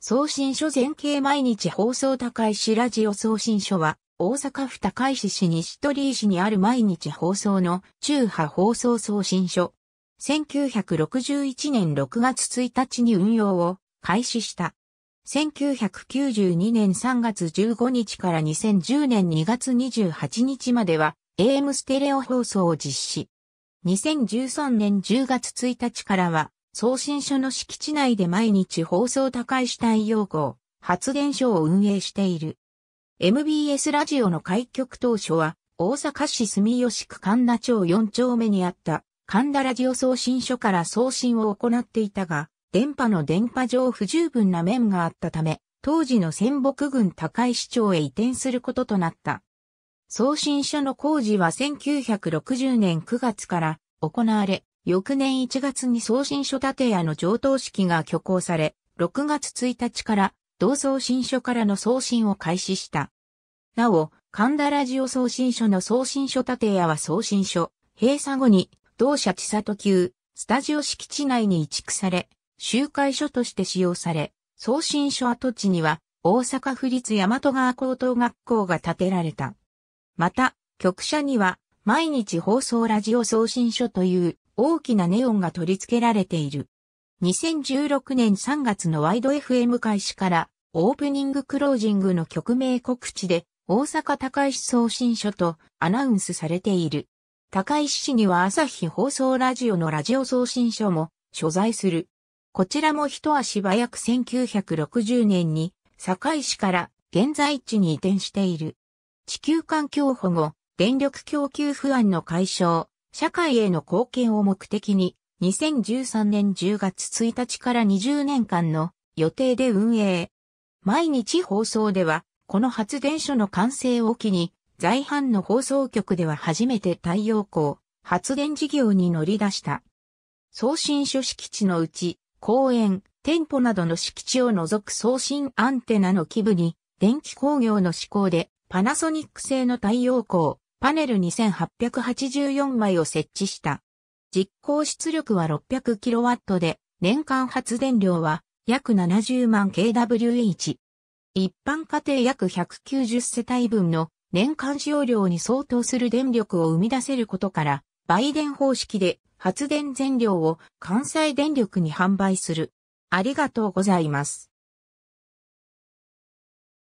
送信所全景毎日放送高石ラジオ送信所は、大阪府高石市西鳥居市にある毎日放送の中波放送送信所。1961年6月1日に運用を開始した。1992年3月15日から2010年2月28日までは AM ステレオ放送を実施。2013年10月1日からは送信所の敷地内で毎日放送高界した陽光、発電所を運営している。MBS ラジオの開局当初は、大阪市住吉区神田町4丁目にあった神田ラジオ送信所から送信を行っていたが、電波の電波上不十分な面があったため、当時の仙北郡高井市町へ移転することとなった。送信所の工事は1960年9月から行われ、翌年1月に送信書建屋の上等式が挙行され、6月1日から同送信書からの送信を開始した。なお、神田ラジオ送信書の送信書建屋は送信書、閉鎖後に同社地里級、スタジオ敷地内に移築され、集会所として使用され、送信書跡地には大阪府立大和川高等学校が建てられた。また、局舎には毎日放送ラジオ送信書という大きなネオンが取り付けられている。2016年3月のワイド FM 開始からオープニングクロージングの曲名告知で大阪高石送信所とアナウンスされている。高石市には朝日放送ラジオのラジオ送信所も所在する。こちらも一足早く1960年に堺市から現在地に移転している。地球環境保護、電力供給不安の解消、社会への貢献を目的に、2013年10月1日から20年間の予定で運営。毎日放送では、この発電所の完成を機に、在阪の放送局では初めて太陽光発電事業に乗り出した。送信所敷地のうち、公園、店舗などの敷地を除く送信アンテナの基部に、電気工業の施行でパナソニック製の太陽光パネル2884枚を設置した。実行出力は 600kW で、年間発電量は約70万 kWh。一般家庭約190世帯分の年間使用量に相当する電力を生み出せることから、売電方式で発電全量を関西電力に販売する。ありがとうございます。